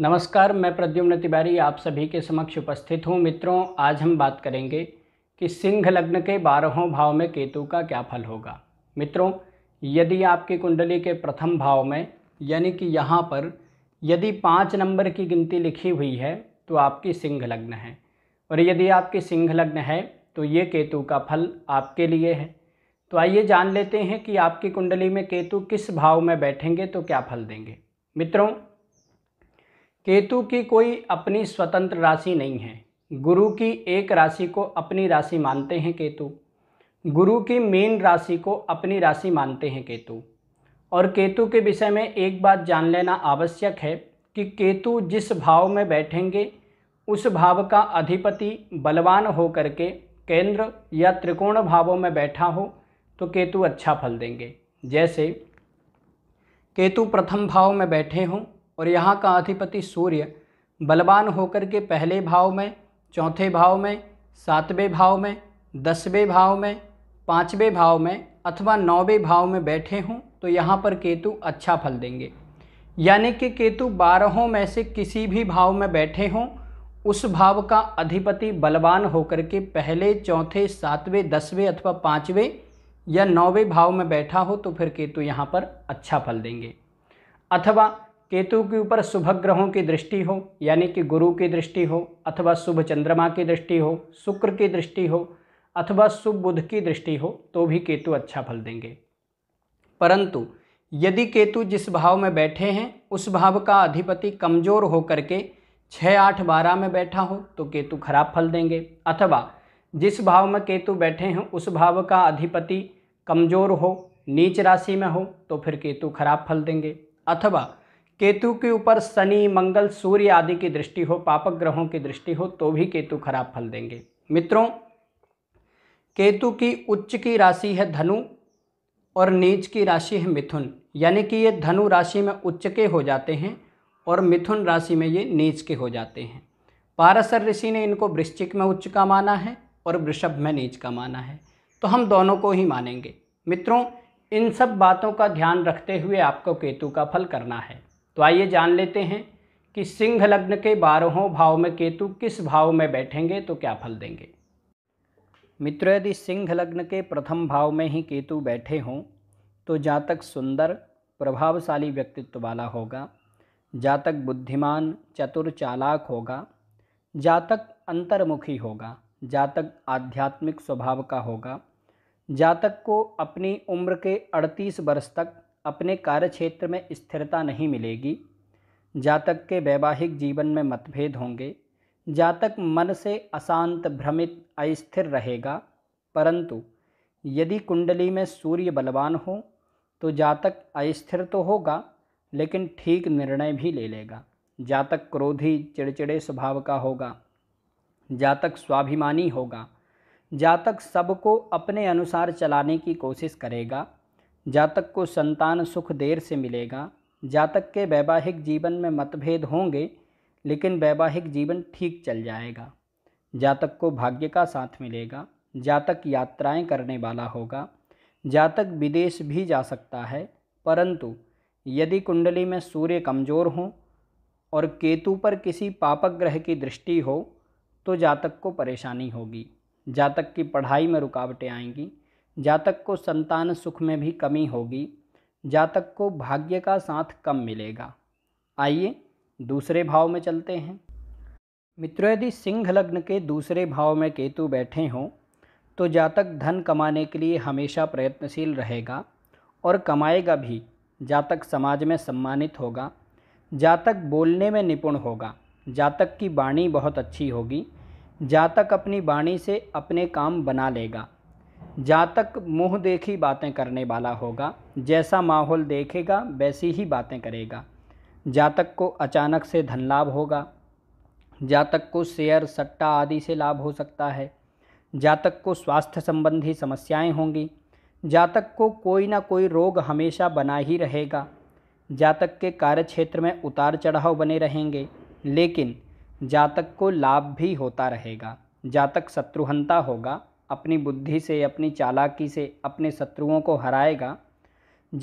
नमस्कार मैं प्रद्युम्न तिवारी आप सभी के समक्ष उपस्थित हूँ मित्रों आज हम बात करेंगे कि सिंह लग्न के बारहों भाव में केतु का क्या फल होगा मित्रों यदि आपकी कुंडली के प्रथम भाव में यानी कि यहाँ पर यदि पाँच नंबर की गिनती लिखी हुई है तो आपकी सिंह लग्न है और यदि आपकी सिंह लग्न है तो ये केतु का फल आपके लिए है तो आइए जान लेते हैं कि आपकी कुंडली में केतु किस भाव में बैठेंगे तो क्या फल देंगे मित्रों केतु की कोई अपनी स्वतंत्र राशि नहीं है गुरु की एक राशि को अपनी राशि मानते हैं केतु गुरु की मेन राशि को अपनी राशि मानते हैं केतु और केतु के विषय में एक बात जान लेना आवश्यक है कि केतु जिस भाव में बैठेंगे उस भाव का अधिपति बलवान हो करके केंद्र या त्रिकोण भावों में बैठा हो तो केतु अच्छा फल देंगे जैसे केतु प्रथम भाव में बैठे हों और यहाँ का अधिपति सूर्य बलवान होकर के पहले भाव में चौथे भाव में सातवें भाव में दसवें भाव में पाँचवें भाव में अथवा नौवें भाव में बैठे हों तो यहाँ पर केतु अच्छा फल देंगे यानी कि केतु बारहों में से किसी भी भाव में बैठे हों उस भाव का अधिपति बलवान होकर के पहले चौथे सातवें दसवें अथवा पाँचवें या नौवें भाव में बैठा हो तो फिर केतु यहाँ पर अच्छा फल देंगे अथवा केतु के ऊपर शुभ ग्रहों की दृष्टि हो यानी कि गुरु की दृष्टि हो अथवा शुभ चंद्रमा की दृष्टि हो शुक्र की दृष्टि हो अथवा शुभ बुध की दृष्टि हो तो भी केतु अच्छा फल देंगे परंतु यदि केतु जिस भाव में बैठे हैं उस भाव का अधिपति कमजोर होकर के छः आठ बारह में बैठा हो तो केतु खराब फल देंगे अथवा जिस भाव में केतु बैठे हैं उस भाव का अधिपति कमजोर हो नीच राशि में हो तो फिर केतु खराब फल देंगे अथवा केतु के ऊपर शनि मंगल सूर्य आदि की दृष्टि हो पापक ग्रहों की दृष्टि हो तो भी केतु खराब फल देंगे मित्रों केतु की उच्च की राशि है धनु और नीच की राशि है मिथुन यानी कि ये धनु राशि में उच्च के हो जाते हैं और मिथुन राशि में ये नीच के हो जाते हैं पारसर ऋषि ने इनको वृश्चिक में उच्च का माना है और वृषभ में नीच का माना है तो हम दोनों को ही मानेंगे मित्रों इन सब बातों का ध्यान रखते हुए आपको केतु का फल करना है तो आइए जान लेते हैं कि सिंह लग्न के बारहों भाव में केतु किस भाव में बैठेंगे तो क्या फल देंगे मित्र यदि सिंह लग्न के प्रथम भाव में ही केतु बैठे हों तो जातक सुंदर प्रभावशाली व्यक्तित्व वाला होगा जातक बुद्धिमान चतुर चालाक होगा जातक अंतर्मुखी होगा जातक आध्यात्मिक स्वभाव का होगा जातक को अपनी उम्र के 38 वर्ष तक अपने कार्य क्षेत्र में स्थिरता नहीं मिलेगी जातक के वैवाहिक जीवन में मतभेद होंगे जातक मन से अशांत भ्रमित अस्थिर रहेगा परंतु यदि कुंडली में सूर्य बलवान हो तो जातक अस्थिर तो होगा लेकिन ठीक निर्णय भी ले लेगा जातक क्रोधी चिड़चिड़े स्वभाव का होगा जातक स्वाभिमानी होगा जातक सबको अपने अनुसार चलाने की कोशिश करेगा जातक को संतान सुख देर से मिलेगा जातक के वैवाहिक जीवन में मतभेद होंगे लेकिन वैवाहिक जीवन ठीक चल जाएगा जातक को भाग्य का साथ मिलेगा जातक यात्राएं करने वाला होगा जातक विदेश भी जा सकता है परंतु यदि कुंडली में सूर्य कमज़ोर हों और केतु पर किसी पापक ग्रह की दृष्टि हो तो जातक को परेशानी होगी जातक की पढ़ाई में रुकावटें आएंगी जातक को संतान सुख में भी कमी होगी जातक को भाग्य का साथ कम मिलेगा आइए दूसरे भाव में चलते हैं मित्रों यदि सिंह लग्न के दूसरे भाव में केतु बैठे हों तो जातक धन कमाने के लिए हमेशा प्रयत्नशील रहेगा और कमाएगा भी जातक समाज में सम्मानित होगा जातक बोलने में निपुण होगा जातक की वाणी बहुत अच्छी होगी जातक अपनी वाणी से अपने काम बना लेगा जातक मुँह देखी बातें करने वाला होगा जैसा माहौल देखेगा वैसी ही बातें करेगा जातक को अचानक से धन लाभ होगा जातक को शेयर सट्टा आदि से लाभ हो सकता है जातक को स्वास्थ्य संबंधी समस्याएं होंगी जातक को कोई ना कोई रोग हमेशा बना ही रहेगा जातक के कार्य क्षेत्र में उतार चढ़ाव बने रहेंगे लेकिन जातक को लाभ भी होता रहेगा जातक शत्रुहंता होगा अपनी बुद्धि से अपनी चालाकी से अपने शत्रुओं को हराएगा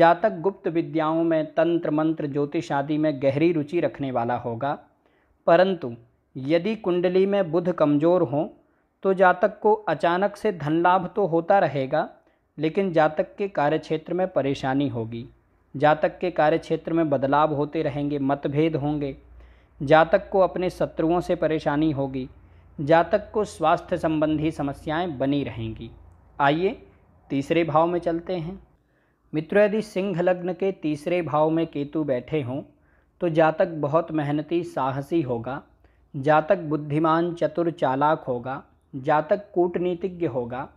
जातक गुप्त विद्याओं में तंत्र मंत्र ज्योतिष आदि में गहरी रुचि रखने वाला होगा परंतु यदि कुंडली में बुध कमज़ोर हों तो जातक को अचानक से धन लाभ तो होता रहेगा लेकिन जातक के कार्यक्षेत्र में परेशानी होगी जातक के कार्यक्षेत्र में बदलाव होते रहेंगे मतभेद होंगे जातक को अपने शत्रुओं से परेशानी होगी जातक को स्वास्थ्य संबंधी समस्याएं बनी रहेंगी आइए तीसरे भाव में चलते हैं मित्र यदि सिंह लग्न के तीसरे भाव में केतु बैठे हों तो जातक बहुत मेहनती साहसी होगा जातक बुद्धिमान चतुर चालाक होगा जातक कूटनीतिज्ञ होगा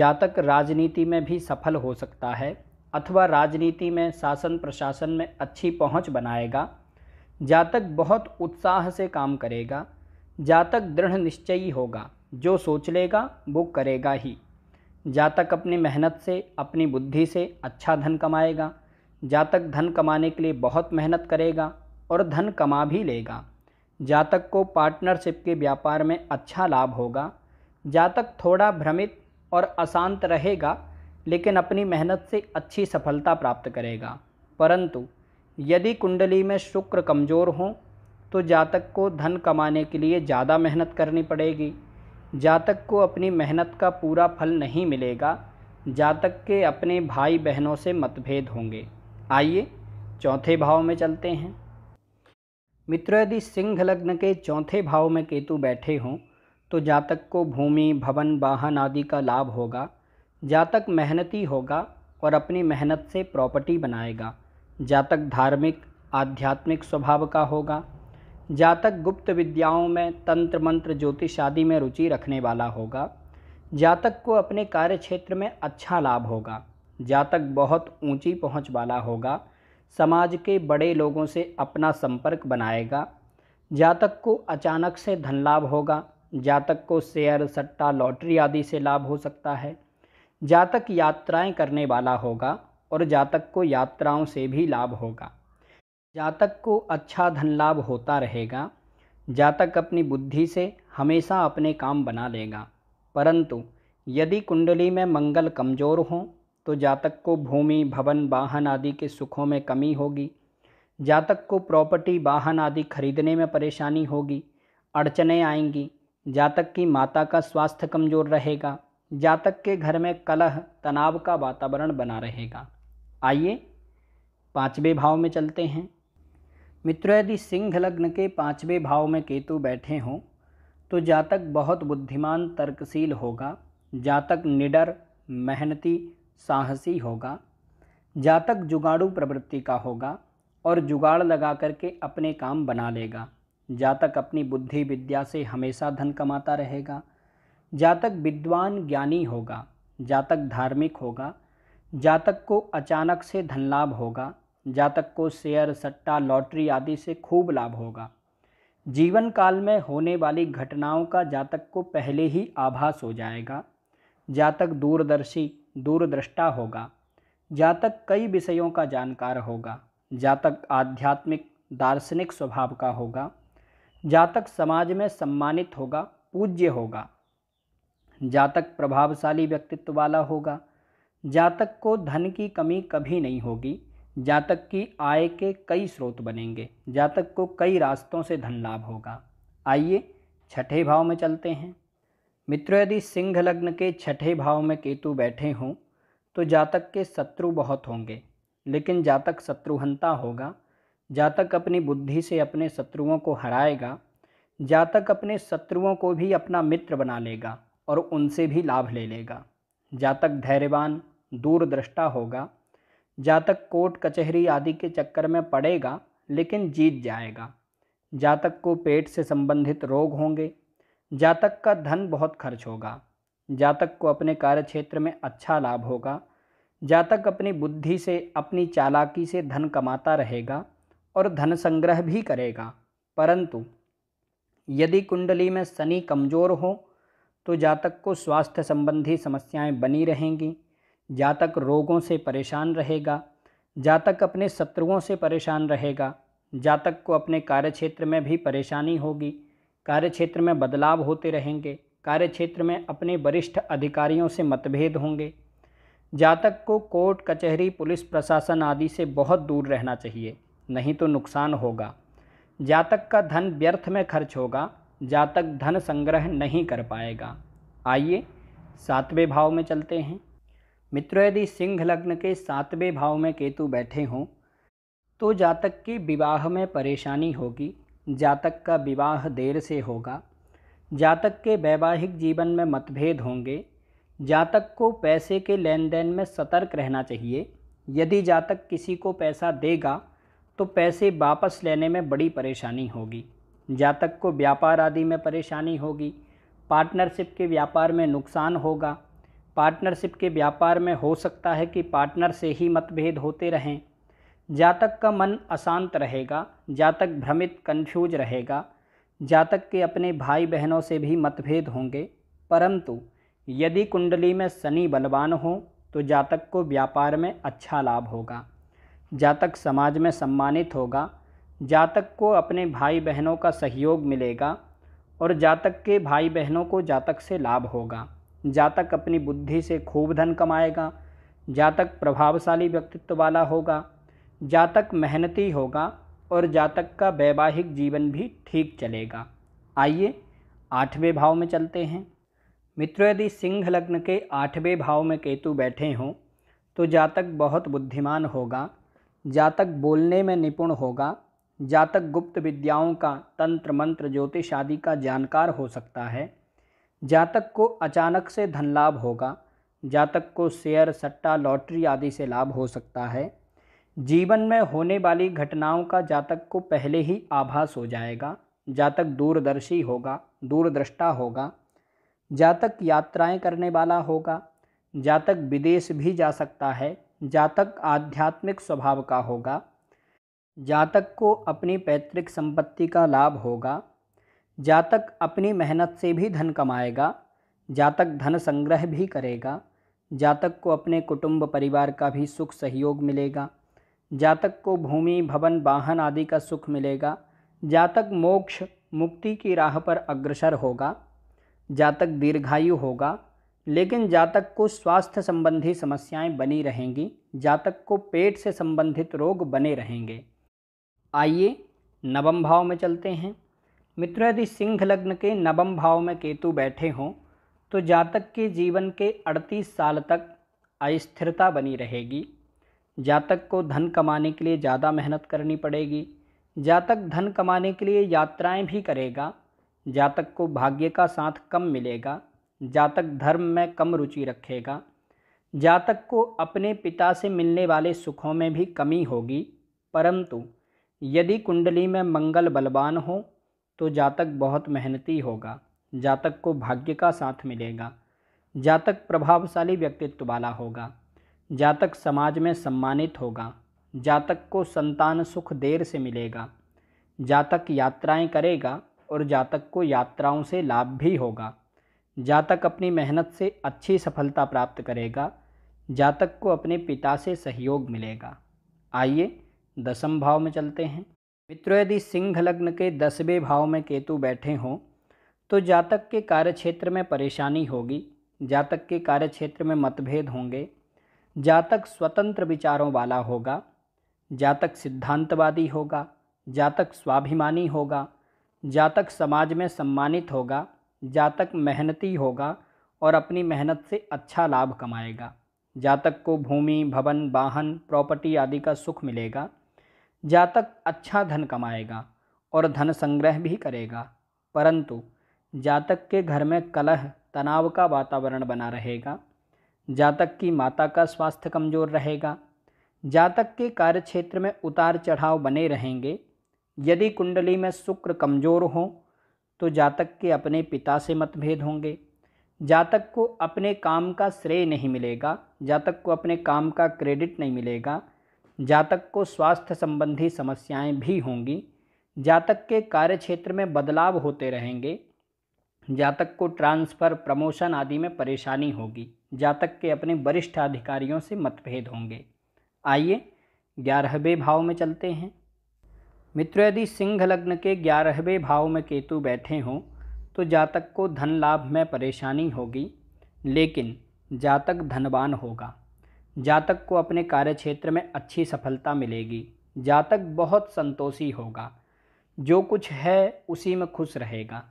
जातक राजनीति में भी सफल हो सकता है अथवा राजनीति में शासन प्रशासन में अच्छी पहुंच बनाएगा जातक बहुत उत्साह से काम करेगा जातक दृढ़ निश्चयी होगा जो सोच लेगा वो करेगा ही जातक अपनी मेहनत से अपनी बुद्धि से अच्छा धन कमाएगा जातक धन कमाने के लिए बहुत मेहनत करेगा और धन कमा भी लेगा जातक को पार्टनरशिप के व्यापार में अच्छा लाभ होगा जातक थोड़ा भ्रमित और अशांत रहेगा लेकिन अपनी मेहनत से अच्छी सफलता प्राप्त करेगा परंतु यदि कुंडली में शुक्र कमज़ोर हों तो जातक को धन कमाने के लिए ज़्यादा मेहनत करनी पड़ेगी जातक को अपनी मेहनत का पूरा फल नहीं मिलेगा जातक के अपने भाई बहनों से मतभेद होंगे आइए चौथे भाव में चलते हैं मित्र यदि सिंह लग्न के चौथे भाव में केतु बैठे हों तो जातक को भूमि भवन वाहन आदि का लाभ होगा जातक मेहनती होगा और अपनी मेहनत से प्रॉपर्टी बनाएगा जातक धार्मिक आध्यात्मिक स्वभाव का होगा जातक गुप्त विद्याओं में तंत्र मंत्र ज्योतिष आदि में रुचि रखने वाला होगा जातक को अपने कार्य क्षेत्र में अच्छा लाभ होगा जातक बहुत ऊंची पहुंच वाला होगा समाज के बड़े लोगों से अपना संपर्क बनाएगा जातक को अचानक से धन लाभ होगा जातक को शेयर सट्टा लॉटरी आदि से लाभ हो सकता है जातक यात्राएं करने वाला होगा और जातक को यात्राओं से भी लाभ होगा जातक को अच्छा धन लाभ होता रहेगा जातक अपनी बुद्धि से हमेशा अपने काम बना लेगा परंतु यदि कुंडली में मंगल कमज़ोर हों तो जातक को भूमि भवन वाहन आदि के सुखों में कमी होगी जातक को प्रॉपर्टी वाहन आदि खरीदने में परेशानी होगी अड़चने आएंगी जातक की माता का स्वास्थ्य कमज़ोर रहेगा जातक के घर में कलह तनाव का वातावरण बना रहेगा आइए पाँचवें भाव में चलते हैं मित्रों यदि सिंह लग्न के पाँचवें भाव में केतु बैठे हों तो जातक बहुत बुद्धिमान तर्कशील होगा जातक निडर मेहनती साहसी होगा जातक जुगाड़ू प्रवृत्ति का होगा और जुगाड़ लगा करके अपने काम बना लेगा जातक अपनी बुद्धि विद्या से हमेशा धन कमाता रहेगा जातक विद्वान ज्ञानी होगा जातक धार्मिक होगा जातक को अचानक से धन लाभ होगा जातक को शेयर सट्टा लॉटरी आदि से खूब लाभ होगा जीवन काल में होने वाली घटनाओं का जातक को पहले ही आभास हो जाएगा जातक दूरदर्शी दूरदृष्टा होगा जातक कई विषयों का जानकार होगा जातक आध्यात्मिक दार्शनिक स्वभाव का होगा जातक समाज में सम्मानित होगा पूज्य होगा जातक प्रभावशाली व्यक्तित्व वाला होगा जातक को धन की कमी कभी नहीं होगी जातक की आय के कई स्रोत बनेंगे जातक को कई रास्तों से धन लाभ होगा आइए छठे भाव में चलते हैं मित्रों यदि सिंह लग्न के छठे भाव में केतु बैठे हों तो जातक के शत्रु बहुत होंगे लेकिन जातक शत्रुहनता होगा जातक अपनी बुद्धि से अपने शत्रुओं को हराएगा जातक अपने शत्रुओं को भी अपना मित्र बना लेगा और उनसे भी लाभ ले लेगा जातक धैर्यवान दूरदृष्टा होगा जातक कोर्ट कचहरी आदि के चक्कर में पड़ेगा लेकिन जीत जाएगा जातक को पेट से संबंधित रोग होंगे जातक का धन बहुत खर्च होगा जातक को अपने कार्य क्षेत्र में अच्छा लाभ होगा जातक अपनी बुद्धि से अपनी चालाकी से धन कमाता रहेगा और धन संग्रह भी करेगा परंतु यदि कुंडली में शनि कमज़ोर हो तो जातक को स्वास्थ्य संबंधी समस्याएं बनी रहेंगी जातक रोगों से परेशान रहेगा जातक अपने शत्रुओं से परेशान रहेगा जातक को अपने कार्यक्षेत्र में भी परेशानी होगी कार्यक्षेत्र में बदलाव होते रहेंगे कार्यक्षेत्र में अपने वरिष्ठ अधिकारियों से मतभेद होंगे जातक को कोर्ट कचहरी पुलिस प्रशासन आदि से बहुत दूर रहना चाहिए नहीं तो नुकसान होगा जातक का धन व्यर्थ में खर्च होगा जातक धन संग्रह नहीं कर पाएगा आइए सातवें भाव में चलते हैं मित्रों यदि सिंह लग्न के सातवें भाव में केतु बैठे हों तो जातक के विवाह में परेशानी होगी जातक का विवाह देर से होगा जातक के वैवाहिक जीवन में मतभेद होंगे जातक को पैसे के लेन देन में सतर्क रहना चाहिए यदि जातक किसी को पैसा देगा तो पैसे वापस लेने में बड़ी परेशानी होगी जातक को व्यापार आदि में परेशानी होगी पार्टनरशिप के व्यापार में नुकसान होगा पार्टनरशिप के व्यापार में हो सकता है कि पार्टनर से ही मतभेद होते रहें जातक का मन अशांत रहेगा जातक भ्रमित कंफ्यूज रहेगा जातक के अपने भाई बहनों से भी मतभेद होंगे परंतु यदि कुंडली में शनि बलवान हो तो जातक को व्यापार में अच्छा लाभ होगा जातक समाज में सम्मानित होगा जातक को अपने भाई बहनों का सहयोग मिलेगा और जातक के भाई बहनों को जातक से लाभ होगा जातक अपनी बुद्धि से खूब धन कमाएगा जातक प्रभावशाली व्यक्तित्व वाला होगा जातक मेहनती होगा और जातक का वैवाहिक जीवन भी ठीक चलेगा आइए आठवें भाव में चलते हैं मित्रों यदि सिंह लग्न के आठवें भाव में केतु बैठे हों तो जातक बहुत बुद्धिमान होगा जातक बोलने में निपुण होगा जातक गुप्त विद्याओं का तंत्र मंत्र ज्योतिष आदि का जानकार हो सकता है जातक को अचानक से धन लाभ होगा जातक को शेयर सट्टा लॉटरी आदि से लाभ हो सकता है जीवन में होने वाली घटनाओं का जातक को पहले ही आभास हो जाएगा जातक दूरदर्शी होगा दूरदृष्टा होगा जातक यात्राएं करने वाला होगा जातक विदेश भी जा सकता है जातक आध्यात्मिक स्वभाव का होगा जातक को अपनी पैतृक संपत्ति का लाभ होगा जातक अपनी मेहनत से भी धन कमाएगा जातक धन संग्रह भी करेगा जातक को अपने कुटुंब परिवार का भी सुख सहयोग मिलेगा जातक को भूमि भवन वाहन आदि का सुख मिलेगा जातक मोक्ष मुक्ति की राह पर अग्रसर होगा जातक दीर्घायु होगा लेकिन जातक को स्वास्थ्य संबंधी समस्याएं बनी रहेंगी जातक को पेट से संबंधित रोग बने रहेंगे आइए नवम भाव में चलते हैं मित्रों यदि सिंह लग्न के नवम भाव में केतु बैठे हों तो जातक के जीवन के 38 साल तक अस्थिरता बनी रहेगी जातक को धन कमाने के लिए ज़्यादा मेहनत करनी पड़ेगी जातक धन कमाने के लिए यात्राएं भी करेगा जातक को भाग्य का साथ कम मिलेगा जातक धर्म में कम रुचि रखेगा जातक को अपने पिता से मिलने वाले सुखों में भी कमी होगी परंतु यदि कुंडली में मंगल बलवान हो तो जातक बहुत मेहनती होगा जातक को भाग्य का साथ मिलेगा जातक प्रभावशाली व्यक्तित्व वाला होगा जातक समाज में सम्मानित होगा जातक को संतान सुख देर से मिलेगा जातक यात्राएं करेगा और जातक को यात्राओं से लाभ भी होगा जातक अपनी मेहनत से अच्छी सफलता प्राप्त करेगा जातक को अपने पिता से सहयोग मिलेगा आइए दसम भाव में चलते हैं मित्रों यदि सिंह लग्न के दसवें भाव में केतु बैठे हों तो जातक के कार्यक्षेत्र में परेशानी होगी जातक के कार्यक्षेत्र में मतभेद होंगे जातक स्वतंत्र विचारों वाला होगा जातक सिद्धांतवादी होगा जातक स्वाभिमानी होगा जातक समाज में सम्मानित होगा जातक मेहनती होगा और अपनी मेहनत से अच्छा लाभ कमाएगा जातक को भूमि भवन वाहन प्रॉपर्टी आदि का सुख मिलेगा जातक अच्छा धन कमाएगा और धन संग्रह भी करेगा परंतु जातक के घर में कलह तनाव का वातावरण बना रहेगा जातक की माता का स्वास्थ्य कमजोर रहेगा जातक के कार्य क्षेत्र में उतार चढ़ाव बने रहेंगे यदि कुंडली में शुक्र कमजोर हो तो जातक के अपने पिता से मतभेद होंगे जातक को अपने काम का श्रेय नहीं मिलेगा जातक को अपने काम का क्रेडिट नहीं मिलेगा जातक को स्वास्थ्य संबंधी समस्याएं भी होंगी जातक के कार्य क्षेत्र में बदलाव होते रहेंगे जातक को ट्रांसफ़र प्रमोशन आदि में परेशानी होगी जातक के अपने वरिष्ठ अधिकारियों से मतभेद होंगे आइए ग्यारहवें भाव में चलते हैं मित्र यदि सिंह लग्न के ग्यारहवें भाव में केतु बैठे हों तो जातक को धन लाभ में परेशानी होगी लेकिन जातक धनवान होगा जातक को अपने कार्य क्षेत्र में अच्छी सफलता मिलेगी जातक बहुत संतोषी होगा जो कुछ है उसी में खुश रहेगा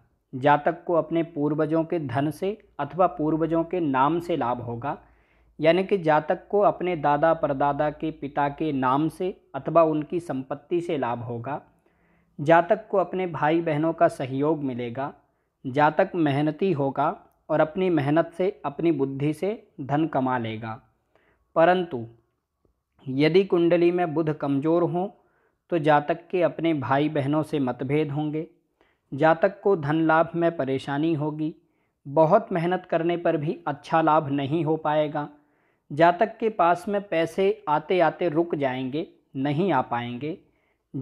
जातक को अपने पूर्वजों के धन से अथवा पूर्वजों के नाम से लाभ होगा यानी कि जातक को अपने दादा परदादा के पिता के नाम से अथवा उनकी संपत्ति से लाभ होगा जातक को अपने भाई बहनों का सहयोग मिलेगा जातक मेहनती होगा और अपनी मेहनत से अपनी बुद्धि से धन कमा लेगा परंतु यदि कुंडली में बुध कमज़ोर हों तो जातक के अपने भाई बहनों से मतभेद होंगे जातक को धन लाभ में परेशानी होगी बहुत मेहनत करने पर भी अच्छा लाभ नहीं हो पाएगा जातक के पास में पैसे आते आते रुक जाएंगे नहीं आ पाएंगे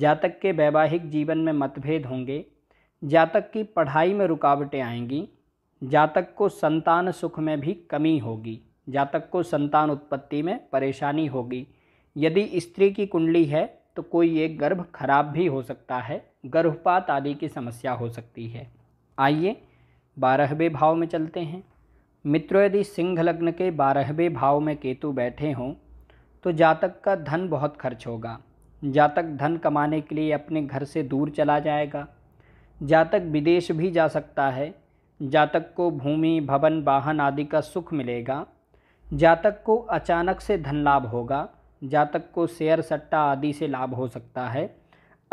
जातक के वैवाहिक जीवन में मतभेद होंगे जातक की पढ़ाई में रुकावटें आएंगी जातक को संतान सुख में भी कमी होगी जातक को संतान उत्पत्ति में परेशानी होगी यदि स्त्री की कुंडली है तो कोई एक गर्भ खराब भी हो सकता है गर्भपात आदि की समस्या हो सकती है आइए बारहवें भाव में चलते हैं मित्रों यदि सिंह लग्न के बारहवें भाव में केतु बैठे हों तो जातक का धन बहुत खर्च होगा जातक धन कमाने के लिए अपने घर से दूर चला जाएगा जातक विदेश भी जा सकता है जातक को भूमि भवन वाहन आदि का सुख मिलेगा जातक को अचानक से धन लाभ होगा जातक को शेयर सट्टा आदि से लाभ हो सकता है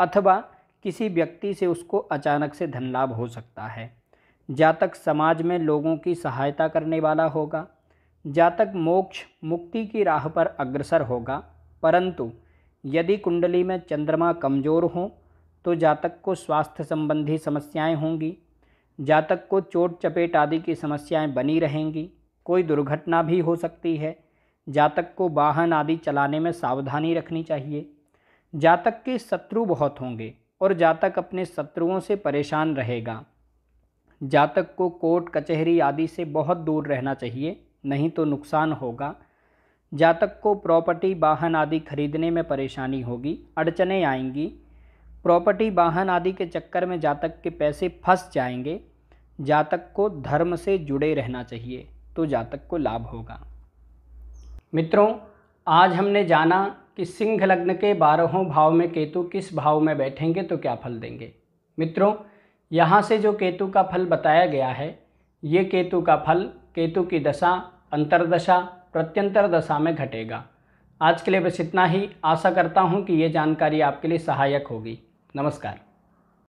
अथवा किसी व्यक्ति से उसको अचानक से धन लाभ हो सकता है जातक समाज में लोगों की सहायता करने वाला होगा जातक मोक्ष मुक्ति की राह पर अग्रसर होगा परंतु यदि कुंडली में चंद्रमा कमज़ोर हो तो जातक को स्वास्थ्य संबंधी समस्याएं होंगी जातक को चोट चपेट आदि की समस्याएं बनी रहेंगी कोई दुर्घटना भी हो सकती है जातक को वाहन आदि चलाने में सावधानी रखनी चाहिए जातक के शत्रु बहुत होंगे और जातक अपने शत्रुओं से परेशान रहेगा जातक को कोर्ट कचहरी आदि से बहुत दूर रहना चाहिए नहीं तो नुकसान होगा जातक को प्रॉपर्टी वाहन आदि खरीदने में परेशानी होगी अड़चने आएंगी प्रॉपर्टी वाहन आदि के चक्कर में जातक के पैसे फंस जाएंगे जातक को धर्म से जुड़े रहना चाहिए तो जातक को लाभ होगा मित्रों आज हमने जाना कि सिंह लग्न के बारहों भाव में केतु किस भाव में बैठेंगे तो क्या फल देंगे मित्रों यहाँ से जो केतु का फल बताया गया है ये केतु का फल केतु की दशा अंतरदशा प्रत्यंतर दशा में घटेगा आज के लिए बस इतना ही आशा करता हूँ कि ये जानकारी आपके लिए सहायक होगी नमस्कार